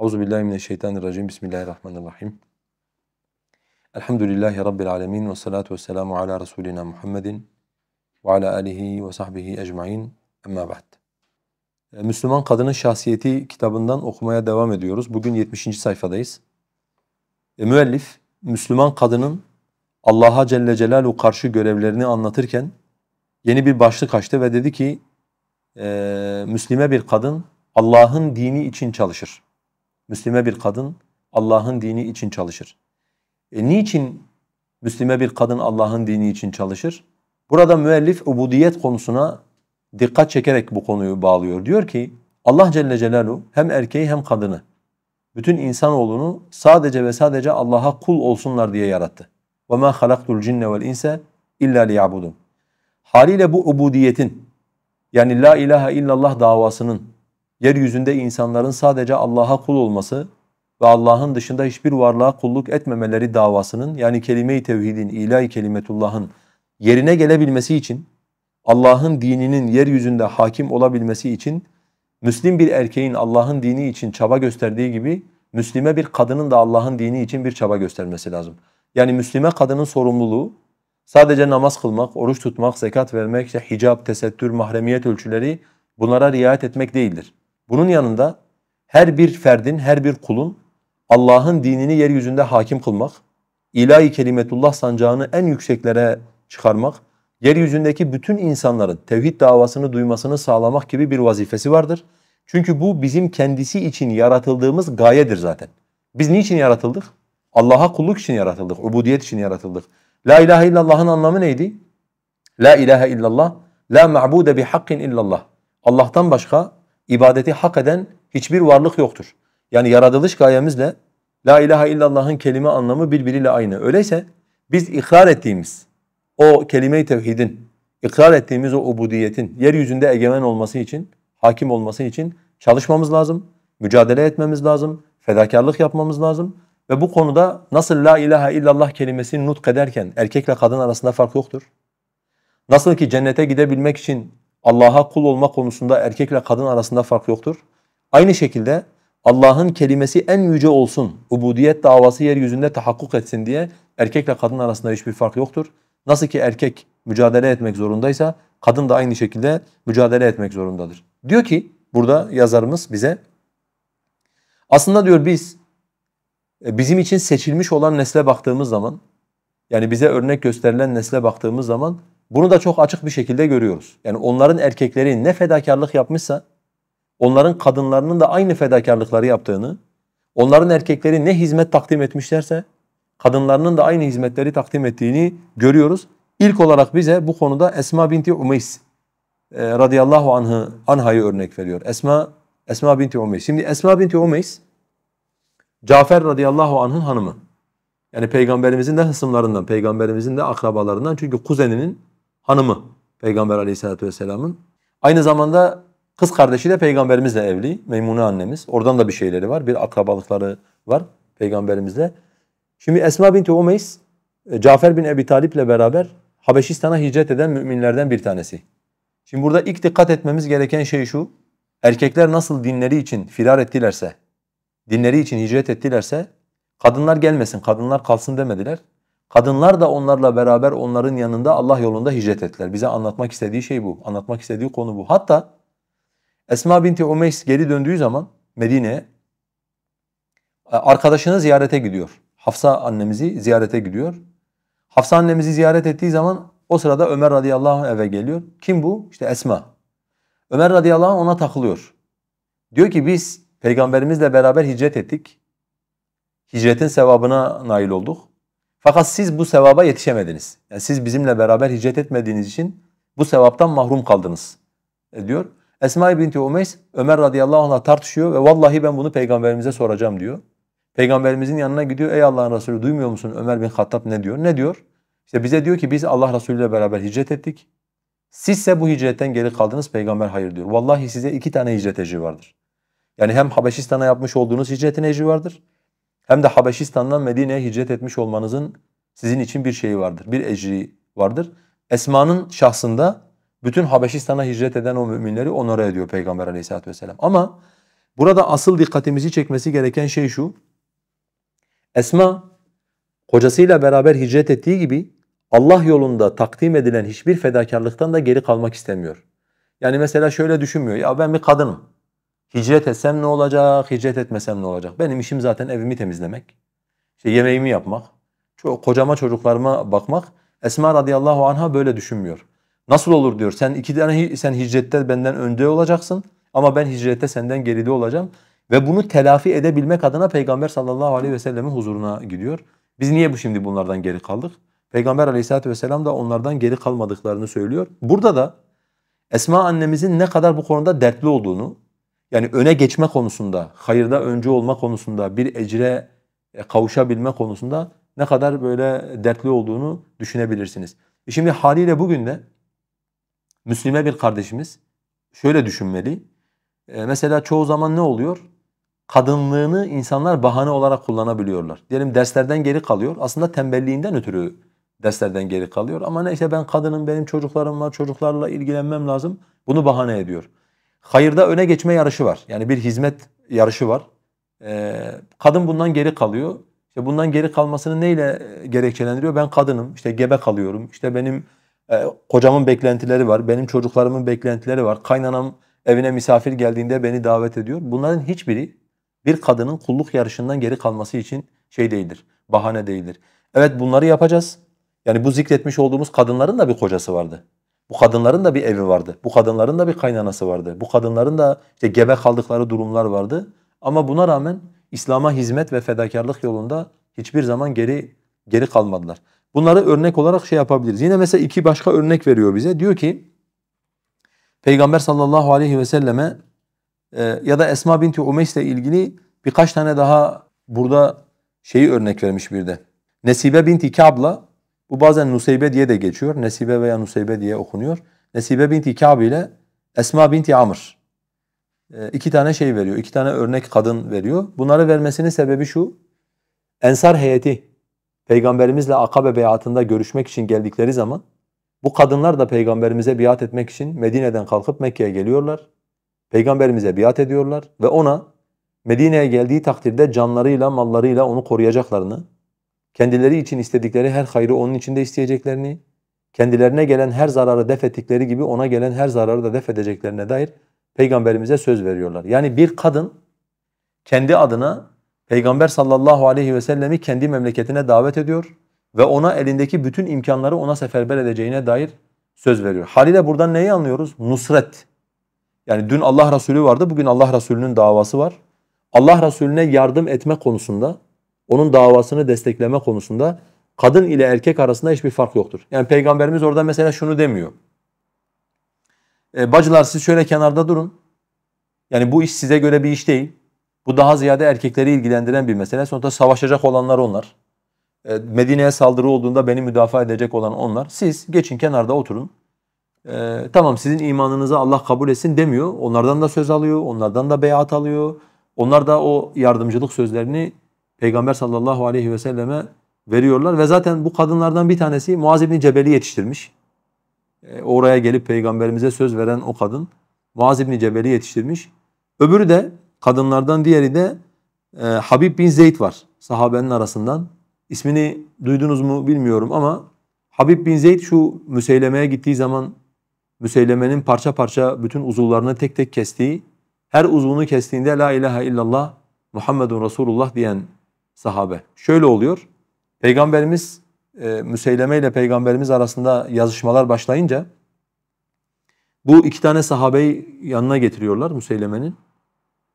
Euzubillahimineşşeytanirracim. Bismillahirrahmanirrahim. Elhamdülillahi Rabbil alemin ve salatu ve selamu ala Resulina Muhammedin ve ala alihi ve sahbihi ecmain. Emma ba'd. Ee, Müslüman Kadının Şahsiyeti kitabından okumaya devam ediyoruz. Bugün 70. sayfadayız. E, müellif, Müslüman kadının Allah'a Celle Celaluhu karşı görevlerini anlatırken yeni bir başlık açtı ve dedi ki e, Müslüme bir kadın Allah'ın dini için çalışır. Müslüme bir kadın Allah'ın dini için çalışır. E niçin Müslüme bir kadın Allah'ın dini için çalışır? Burada müellif ubudiyet konusuna dikkat çekerek bu konuyu bağlıyor. Diyor ki Allah Celle Celaluhu hem erkeği hem kadını bütün insanoğlunu sadece ve sadece Allah'a kul olsunlar diye yarattı. وَمَا خَلَقْتُ الْجِنَّ وَالْاِنْسَ اِلَّا لِيَعْبُدُونَ Haliyle bu ubudiyetin yani la ilahe illallah davasının yeryüzünde insanların sadece Allah'a kul olması ve Allah'ın dışında hiçbir varlığa kulluk etmemeleri davasının yani kelime-i tevhidin, ilahi kelimetullah'ın yerine gelebilmesi için Allah'ın dininin yeryüzünde hakim olabilmesi için Müslim bir erkeğin Allah'ın dini için çaba gösterdiği gibi Müslime bir kadının da Allah'ın dini için bir çaba göstermesi lazım. Yani Müslime kadının sorumluluğu sadece namaz kılmak, oruç tutmak, zekat vermek, işte hicab, tesettür, mahremiyet ölçüleri bunlara riayet etmek değildir. Bunun yanında her bir ferdin, her bir kulun Allah'ın dinini yeryüzünde hakim kılmak, ilahi kelimetullah sancağını en yükseklere çıkarmak, yeryüzündeki bütün insanların tevhid davasını duymasını sağlamak gibi bir vazifesi vardır. Çünkü bu bizim kendisi için yaratıldığımız gayedir zaten. Biz niçin yaratıldık? Allah'a kulluk için yaratıldık, ubudiyet için yaratıldık. La ilahe illallah'ın anlamı neydi? La ilahe illallah, la ma'bude bi hakkin illallah. Allah'tan başka ibadeti hak eden hiçbir varlık yoktur. Yani yaratılış gayemizle La ilahe illallah'ın kelime anlamı birbiriyle aynı. Öyleyse biz ikrar ettiğimiz o kelime-i tevhidin, ikrar ettiğimiz o ubudiyetin yeryüzünde egemen olması için, hakim olması için çalışmamız lazım, mücadele etmemiz lazım, fedakarlık yapmamız lazım. Ve bu konuda nasıl la ilahe illallah kelimesini nutk ederken erkekle kadın arasında fark yoktur. Nasıl ki cennete gidebilmek için Allah'a kul olma konusunda erkekle kadın arasında fark yoktur. Aynı şekilde Allah'ın kelimesi en yüce olsun, ubudiyet davası yeryüzünde tahakkuk etsin diye erkekle kadın arasında hiçbir fark yoktur. Nasıl ki erkek mücadele etmek zorundaysa kadın da aynı şekilde mücadele etmek zorundadır. Diyor ki burada yazarımız bize aslında diyor biz e, bizim için seçilmiş olan nesle baktığımız zaman yani bize örnek gösterilen nesle baktığımız zaman bunu da çok açık bir şekilde görüyoruz. Yani onların erkekleri ne fedakarlık yapmışsa onların kadınlarının da aynı fedakarlıkları yaptığını, onların erkekleri ne hizmet takdim etmişlerse kadınlarının da aynı hizmetleri takdim ettiğini görüyoruz. İlk olarak bize bu konuda Esma binti Umeys e, radıyallahu anhı, anhayı örnek veriyor. Esma Esma binti Umeys. Şimdi Esma binti Umeys Cafer radıyallahu anh'ın hanımı. Yani peygamberimizin de hısımlarından, peygamberimizin de akrabalarından çünkü kuzeninin hanımı Peygamber Aleyhisselatü vesselamın. Aynı zamanda kız kardeşi de Peygamberimizle evli Meymune annemiz. Oradan da bir şeyleri var. Bir akrabalıkları var Peygamberimizle. Şimdi Esma binti Umeys e, Cafer bin Ebi Talip ile beraber Habeşistan'a hicret eden müminlerden bir tanesi. Şimdi burada ilk dikkat etmemiz gereken şey şu. Erkekler nasıl dinleri için firar ettilerse, dinleri için hicret ettilerse kadınlar gelmesin, kadınlar kalsın demediler. Kadınlar da onlarla beraber onların yanında Allah yolunda hicret ettiler. Bize anlatmak istediği şey bu. Anlatmak istediği konu bu. Hatta Esma binti Umeys geri döndüğü zaman Medine'ye e, arkadaşını ziyarete gidiyor. Hafsa annemizi ziyarete gidiyor. Hafsa annemizi ziyaret ettiği zaman o sırada Ömer radıyallahu anh eve geliyor. Kim bu? İşte Esma. Ömer radıyallahu anh ona takılıyor. Diyor ki biz peygamberimizle beraber hicret ettik. Hicretin sevabına nail olduk. Fakat siz bu sevaba yetişemediniz. Yani siz bizimle beraber hicret etmediğiniz için bu sevaptan mahrum kaldınız e, diyor. Esma binti Umeys Ömer radıyallahu anh'la tartışıyor ve vallahi ben bunu peygamberimize soracağım diyor. Peygamberimizin yanına gidiyor. Ey Allah'ın Resulü duymuyor musun Ömer bin Hattab ne diyor? Ne diyor? İşte bize diyor ki biz Allah Resulü ile beraber hicret ettik. Sizse bu hicretten geri kaldınız peygamber hayır diyor. Vallahi size iki tane hicret vardır. Yani hem Habeşistan'a yapmış olduğunuz hicretin ecri vardır hem de Habeşistan'dan Medine'ye hicret etmiş olmanızın sizin için bir şeyi vardır. Bir ecri vardır. Esma'nın şahsında bütün Habeşistan'a hicret eden o müminleri onara ediyor Peygamber aleyhissalatü vesselam. Ama burada asıl dikkatimizi çekmesi gereken şey şu. Esma kocasıyla beraber hicret ettiği gibi Allah yolunda takdim edilen hiçbir fedakarlıktan da geri kalmak istemiyor. Yani mesela şöyle düşünmüyor. Ya ben bir kadınım. Hicret etsem ne olacak, hicret etmesem ne olacak? Benim işim zaten evimi temizlemek, işte yemeğimi yapmak, çok kocama çocuklarıma bakmak. Esma radıyallahu anha böyle düşünmüyor. Nasıl olur diyor. Sen iki tane sen hicrette benden önde olacaksın ama ben hicrette senden geride olacağım ve bunu telafi edebilmek adına Peygamber sallallahu aleyhi ve sellemin huzuruna gidiyor. Biz niye bu şimdi bunlardan geri kaldık? Peygamber aleyhissalatü vesselam da onlardan geri kalmadıklarını söylüyor. Burada da Esma annemizin ne kadar bu konuda dertli olduğunu, yani öne geçme konusunda, hayırda öncü olma konusunda, bir ecre e, kavuşabilme konusunda ne kadar böyle dertli olduğunu düşünebilirsiniz. E, şimdi haliyle bugün de Müslüme bir kardeşimiz şöyle düşünmeli. E, mesela çoğu zaman ne oluyor? Kadınlığını insanlar bahane olarak kullanabiliyorlar. Diyelim derslerden geri kalıyor. Aslında tembelliğinden ötürü derslerden geri kalıyor. Ama neyse ben kadının benim çocuklarım var, çocuklarla ilgilenmem lazım. Bunu bahane ediyor. Hayırda öne geçme yarışı var. Yani bir hizmet yarışı var. Ee, kadın bundan geri kalıyor. İşte bundan geri kalmasını neyle e, gerekçelendiriyor? Ben kadınım, işte gebe kalıyorum, işte benim e, kocamın beklentileri var, benim çocuklarımın beklentileri var, kaynanam evine misafir geldiğinde beni davet ediyor. Bunların hiçbiri bir kadının kulluk yarışından geri kalması için şey değildir, bahane değildir. Evet bunları yapacağız. Yani bu zikretmiş olduğumuz kadınların da bir kocası vardı. Bu kadınların da bir evi vardı. Bu kadınların da bir kaynanası vardı. Bu kadınların da işte gebe kaldıkları durumlar vardı. Ama buna rağmen İslam'a hizmet ve fedakarlık yolunda hiçbir zaman geri geri kalmadılar. Bunları örnek olarak şey yapabiliriz. Yine mesela iki başka örnek veriyor bize. Diyor ki Peygamber sallallahu aleyhi ve selleme e, ya da Esma binti Umeys ile ilgili birkaç tane daha burada şeyi örnek vermiş bir de. Nesibe binti Kab'la bu bazen Nusaybe diye de geçiyor. Nesibe veya Nusaybe diye okunuyor. Nesibe binti Ka'b ile Esma binti Amr. E, iki tane şey veriyor. iki tane örnek kadın veriyor. Bunları vermesinin sebebi şu. Ensar heyeti Peygamberimizle Akabe beyatında görüşmek için geldikleri zaman bu kadınlar da Peygamberimize biat etmek için Medine'den kalkıp Mekke'ye geliyorlar. Peygamberimize biat ediyorlar ve ona Medine'ye geldiği takdirde canlarıyla, mallarıyla onu koruyacaklarını, kendileri için istedikleri her hayrı onun içinde isteyeceklerini, kendilerine gelen her zararı def ettikleri gibi ona gelen her zararı da def edeceklerine dair Peygamberimize söz veriyorlar. Yani bir kadın kendi adına Peygamber sallallahu aleyhi ve sellemi kendi memleketine davet ediyor ve ona elindeki bütün imkanları ona seferber edeceğine dair söz veriyor. Haliyle buradan neyi anlıyoruz? Nusret. Yani dün Allah Resulü vardı, bugün Allah Resulü'nün davası var. Allah Resulüne yardım etme konusunda onun davasını destekleme konusunda kadın ile erkek arasında hiçbir fark yoktur. Yani peygamberimiz orada mesela şunu demiyor. E, bacılar siz şöyle kenarda durun. Yani bu iş size göre bir iş değil. Bu daha ziyade erkekleri ilgilendiren bir mesele. Sonra savaşacak olanlar onlar. E, Medine'ye saldırı olduğunda beni müdafaa edecek olan onlar. Siz geçin kenarda oturun. E, tamam sizin imanınızı Allah kabul etsin demiyor. Onlardan da söz alıyor, onlardan da beyat alıyor. Onlar da o yardımcılık sözlerini Peygamber sallallahu aleyhi ve selleme veriyorlar ve zaten bu kadınlardan bir tanesi Muaz İbni Cebel'i yetiştirmiş. E, oraya gelip peygamberimize söz veren o kadın Muaz İbni Cebel'i yetiştirmiş. Öbürü de kadınlardan diğeri de e, Habib bin Zeyd var sahabenin arasından. İsmini duydunuz mu bilmiyorum ama Habib bin Zeyd şu Müseyleme'ye gittiği zaman Müseyleme'nin parça parça bütün uzuvlarını tek tek kestiği, her uzvunu kestiğinde la ilahe illallah Muhammedun Resulullah diyen sahabe. Şöyle oluyor. Peygamberimiz e, Müseyleme ile peygamberimiz arasında yazışmalar başlayınca bu iki tane sahabeyi yanına getiriyorlar Müseyleme'nin.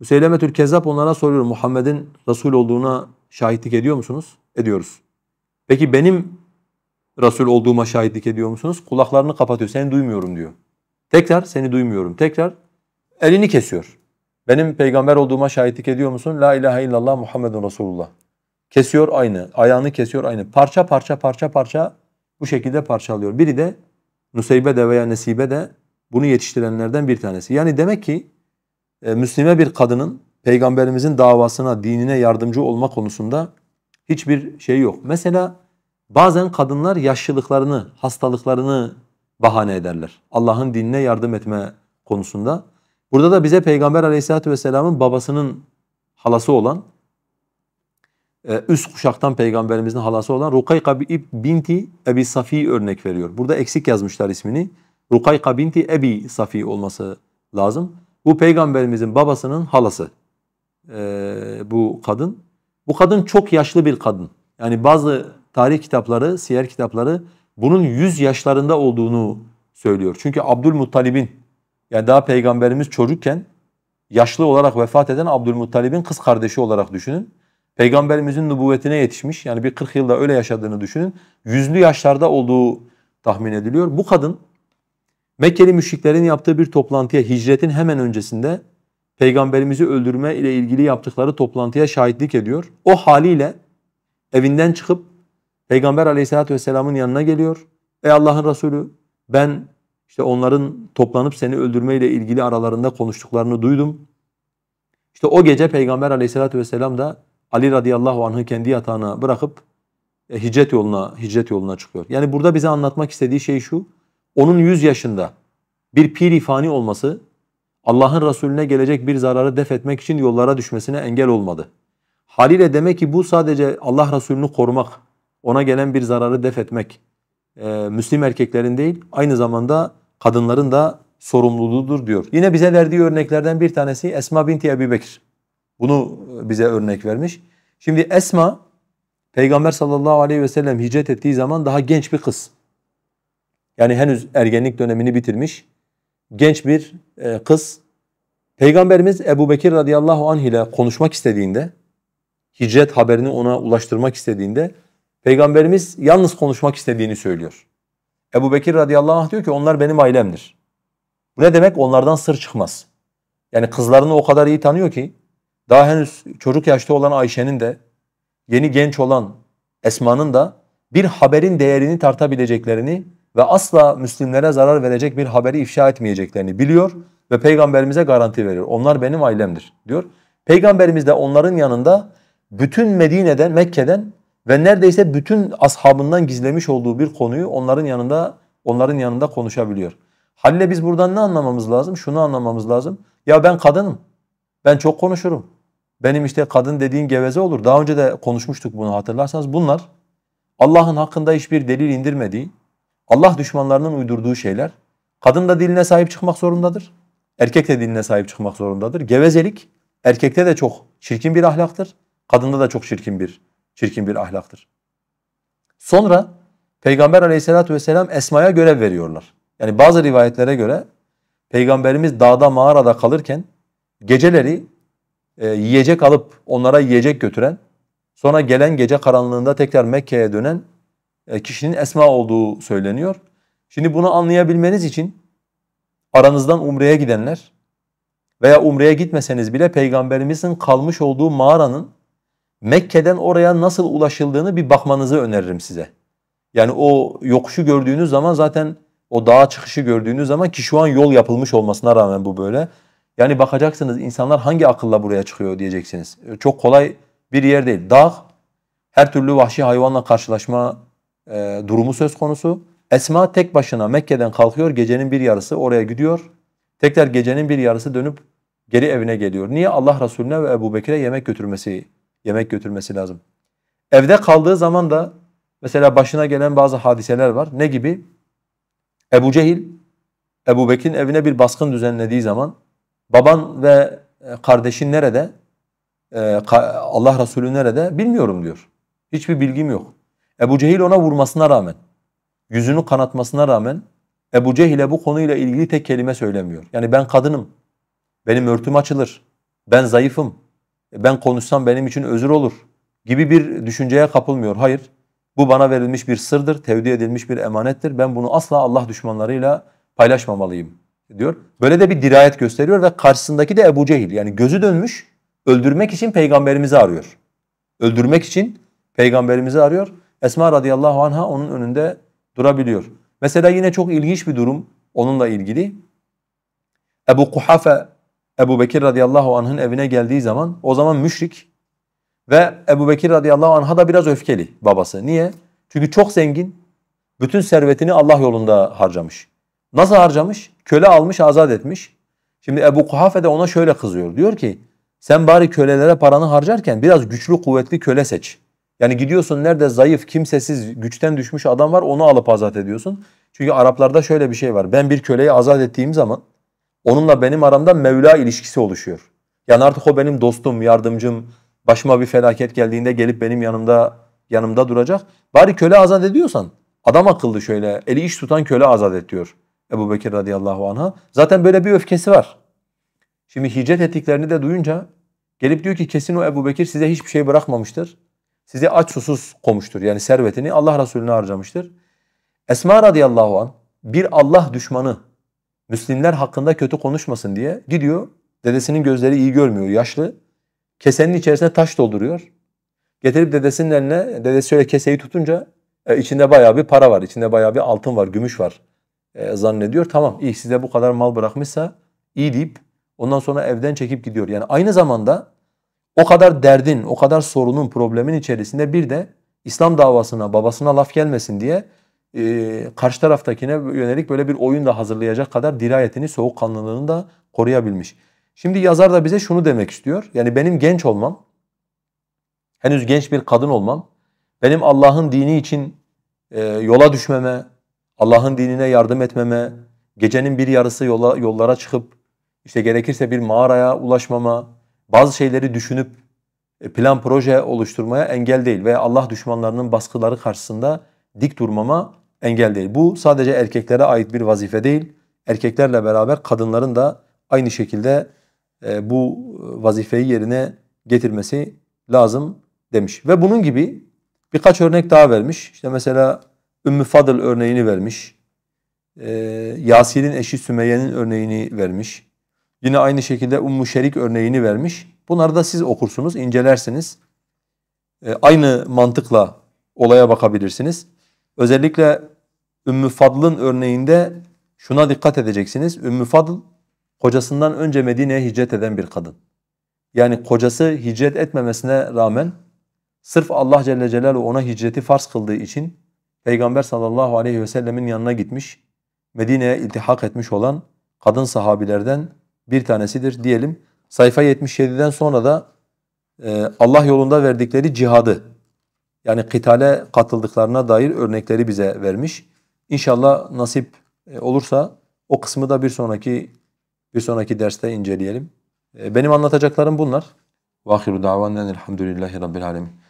Müseyleme Kezzap onlara soruyor Muhammed'in Resul olduğuna şahitlik ediyor musunuz? Ediyoruz. Peki benim Resul olduğuma şahitlik ediyor musunuz? Kulaklarını kapatıyor. Seni duymuyorum diyor. Tekrar seni duymuyorum. Tekrar elini kesiyor. Benim peygamber olduğuma şahitlik ediyor musun? La ilahe illallah Muhammedun Resulullah. Kesiyor aynı, ayağını kesiyor aynı. Parça parça parça parça bu şekilde parçalıyor. Biri de Nuseybe de veya Nesibe de bunu yetiştirenlerden bir tanesi. Yani demek ki e, Müslüme bir kadının Peygamberimizin davasına, dinine yardımcı olma konusunda hiçbir şey yok. Mesela bazen kadınlar yaşlılıklarını, hastalıklarını bahane ederler. Allah'ın dinine yardım etme konusunda. Burada da bize Peygamber aleyhissalatü vesselamın babasının halası olan e, üst kuşaktan peygamberimizin halası olan Rukayka binti Ebi Safi örnek veriyor. Burada eksik yazmışlar ismini. Rukayka binti Ebi Safi olması lazım. Bu peygamberimizin babasının halası ee, bu kadın. Bu kadın çok yaşlı bir kadın. Yani bazı tarih kitapları, siyer kitapları bunun 100 yaşlarında olduğunu söylüyor. Çünkü Abdülmuttalib'in yani daha peygamberimiz çocukken yaşlı olarak vefat eden Abdülmuttalib'in kız kardeşi olarak düşünün. Peygamberimizin nübüvvetine yetişmiş yani bir 40 yılda öyle yaşadığını düşünün. Yüzlü yaşlarda olduğu tahmin ediliyor. Bu kadın Mekkeli müşriklerin yaptığı bir toplantıya hicretin hemen öncesinde peygamberimizi öldürme ile ilgili yaptıkları toplantıya şahitlik ediyor. O haliyle evinden çıkıp peygamber aleyhissalatü vesselamın yanına geliyor. Ey Allah'ın Resulü ben işte onların toplanıp seni öldürme ile ilgili aralarında konuştuklarını duydum. İşte o gece peygamber aleyhissalatü vesselam da Ali radıyallahu anh'ı kendi yatağına bırakıp e, hicret yoluna hicret yoluna çıkıyor. Yani burada bize anlatmak istediği şey şu. Onun 100 yaşında bir piri fani olması Allah'ın Resulüne gelecek bir zararı def etmek için yollara düşmesine engel olmadı. Haliyle demek ki bu sadece Allah Resulünü korumak, ona gelen bir zararı def etmek. Ee, Müslim erkeklerin değil, aynı zamanda kadınların da sorumluluğudur diyor. Yine bize verdiği örneklerden bir tanesi Esma binti Ebu Bekir. Bunu e, bize örnek vermiş. Şimdi Esma Peygamber sallallahu aleyhi ve sellem hicret ettiği zaman daha genç bir kız. Yani henüz ergenlik dönemini bitirmiş genç bir e, kız. Peygamberimiz Ebu Bekir radıyallahu anh ile konuşmak istediğinde, hicret haberini ona ulaştırmak istediğinde Peygamberimiz yalnız konuşmak istediğini söylüyor. Ebu Bekir radıyallahu anh diyor ki onlar benim ailemdir. Bu ne demek? Onlardan sır çıkmaz. Yani kızlarını o kadar iyi tanıyor ki daha henüz çocuk yaşta olan Ayşe'nin de yeni genç olan Esma'nın da bir haberin değerini tartabileceklerini ve asla Müslimlere zarar verecek bir haberi ifşa etmeyeceklerini biliyor ve Peygamberimize garanti veriyor. Onlar benim ailemdir diyor. Peygamberimiz de onların yanında bütün Medine'den, Mekke'den ve neredeyse bütün ashabından gizlemiş olduğu bir konuyu onların yanında onların yanında konuşabiliyor. Halil'e biz buradan ne anlamamız lazım? Şunu anlamamız lazım. Ya ben kadınım. Ben çok konuşurum. Benim işte kadın dediğim geveze olur. Daha önce de konuşmuştuk bunu hatırlarsanız. Bunlar Allah'ın hakkında hiçbir delil indirmediği, Allah düşmanlarının uydurduğu şeyler. Kadın da diline sahip çıkmak zorundadır. Erkek de diline sahip çıkmak zorundadır. Gevezelik erkekte de çok çirkin bir ahlaktır. Kadında da çok çirkin bir çirkin bir ahlaktır. Sonra Peygamber Aleyhisselatü vesselam Esma'ya görev veriyorlar. Yani bazı rivayetlere göre Peygamberimiz dağda mağarada kalırken geceleri e, yiyecek alıp onlara yiyecek götüren, sonra gelen gece karanlığında tekrar Mekke'ye dönen e, kişinin Esma olduğu söyleniyor. Şimdi bunu anlayabilmeniz için aranızdan umreye gidenler veya umreye gitmeseniz bile peygamberimizin kalmış olduğu mağaranın Mekke'den oraya nasıl ulaşıldığını bir bakmanızı öneririm size. Yani o yokuşu gördüğünüz zaman zaten o dağa çıkışı gördüğünüz zaman ki şu an yol yapılmış olmasına rağmen bu böyle. Yani bakacaksınız insanlar hangi akılla buraya çıkıyor diyeceksiniz. E, çok kolay bir yer değil. Dağ, her türlü vahşi hayvanla karşılaşma e, durumu söz konusu. Esma tek başına Mekke'den kalkıyor, gecenin bir yarısı oraya gidiyor. Tekrar gecenin bir yarısı dönüp geri evine geliyor. Niye? Allah Resulüne ve Ebu Bekir'e yemek götürmesi, yemek götürmesi lazım. Evde kaldığı zaman da mesela başına gelen bazı hadiseler var. Ne gibi? Ebu Cehil, Ebu Bekir'in evine bir baskın düzenlediği zaman Baban ve e, kardeşin nerede? E, Allah Resulü nerede? Bilmiyorum diyor. Hiçbir bilgim yok. Ebu Cehil ona vurmasına rağmen, yüzünü kanatmasına rağmen Ebu Cehil'e bu konuyla ilgili tek kelime söylemiyor. Yani ben kadınım, benim örtüm açılır, ben zayıfım, e, ben konuşsam benim için özür olur gibi bir düşünceye kapılmıyor. Hayır, bu bana verilmiş bir sırdır, tevdi edilmiş bir emanettir. Ben bunu asla Allah düşmanlarıyla paylaşmamalıyım diyor. Böyle de bir dirayet gösteriyor ve karşısındaki de Ebu Cehil. Yani gözü dönmüş öldürmek için peygamberimizi arıyor. Öldürmek için peygamberimizi arıyor. Esma radıyallahu anha onun önünde durabiliyor. Mesela yine çok ilginç bir durum onunla ilgili. Ebu Kuhafe Ebu Bekir radıyallahu anh'ın evine geldiği zaman o zaman müşrik ve Ebu Bekir radıyallahu anh'a da biraz öfkeli babası. Niye? Çünkü çok zengin. Bütün servetini Allah yolunda harcamış. Nasıl harcamış? Köle almış, azat etmiş. Şimdi Ebu Kuhafe de ona şöyle kızıyor. Diyor ki sen bari kölelere paranı harcarken biraz güçlü kuvvetli köle seç. Yani gidiyorsun nerede zayıf, kimsesiz, güçten düşmüş adam var onu alıp azat ediyorsun. Çünkü Araplarda şöyle bir şey var. Ben bir köleyi azat ettiğim zaman onunla benim aramda Mevla ilişkisi oluşuyor. Yani artık o benim dostum, yardımcım, başıma bir felaket geldiğinde gelip benim yanımda yanımda duracak. Bari köle azat ediyorsan adam akıllı şöyle eli iş tutan köle azat et diyor. Ebu Bekir radıyallahu anh'a. Zaten böyle bir öfkesi var. Şimdi hicret ettiklerini de duyunca gelip diyor ki kesin o Ebu Bekir size hiçbir şey bırakmamıştır. Sizi aç susuz komuştur. Yani servetini Allah Resulüne harcamıştır. Esma radıyallahu an bir Allah düşmanı Müslimler hakkında kötü konuşmasın diye gidiyor. Dedesinin gözleri iyi görmüyor yaşlı. Kesenin içerisine taş dolduruyor. Getirip dedesinin eline dedesi şöyle keseyi tutunca e, içinde bayağı bir para var. içinde bayağı bir altın var, gümüş var. E, zannediyor. Tamam iyi size bu kadar mal bırakmışsa iyi deyip ondan sonra evden çekip gidiyor. Yani aynı zamanda o kadar derdin, o kadar sorunun, problemin içerisinde bir de İslam davasına, babasına laf gelmesin diye e, karşı taraftakine yönelik böyle bir oyun da hazırlayacak kadar dirayetini, soğukkanlılığını da koruyabilmiş. Şimdi yazar da bize şunu demek istiyor. Yani benim genç olmam, henüz genç bir kadın olmam, benim Allah'ın dini için e, yola düşmeme, Allah'ın dinine yardım etmeme, gecenin bir yarısı yola, yollara çıkıp işte gerekirse bir mağaraya ulaşmama, bazı şeyleri düşünüp e, plan proje oluşturmaya engel değil ve Allah düşmanlarının baskıları karşısında dik durmama engel değil. Bu sadece erkeklere ait bir vazife değil. Erkeklerle beraber kadınların da aynı şekilde e, bu e, vazifeyi yerine getirmesi lazım demiş. Ve bunun gibi birkaç örnek daha vermiş. İşte mesela Ümmü Fadıl örneğini vermiş. Ee, Yasir'in eşi Sümeyye'nin örneğini vermiş. Yine aynı şekilde Ummu Şerik örneğini vermiş. Bunları da siz okursunuz, incelersiniz. Ee, aynı mantıkla olaya bakabilirsiniz. Özellikle Ümmü Fadıl'ın örneğinde şuna dikkat edeceksiniz. Ümmü Fadıl kocasından önce Medine'ye hicret eden bir kadın. Yani kocası hicret etmemesine rağmen sırf Allah Celle Celaluhu ona hicreti farz kıldığı için Peygamber sallallahu aleyhi ve sellemin yanına gitmiş, Medine'ye iltihak etmiş olan kadın sahabilerden bir tanesidir diyelim. Sayfa 77'den sonra da e, Allah yolunda verdikleri cihadı yani kitale katıldıklarına dair örnekleri bize vermiş. İnşallah nasip e, olursa o kısmı da bir sonraki bir sonraki derste inceleyelim. E, benim anlatacaklarım bunlar. Vahiru davanen elhamdülillahi rabbil alemin.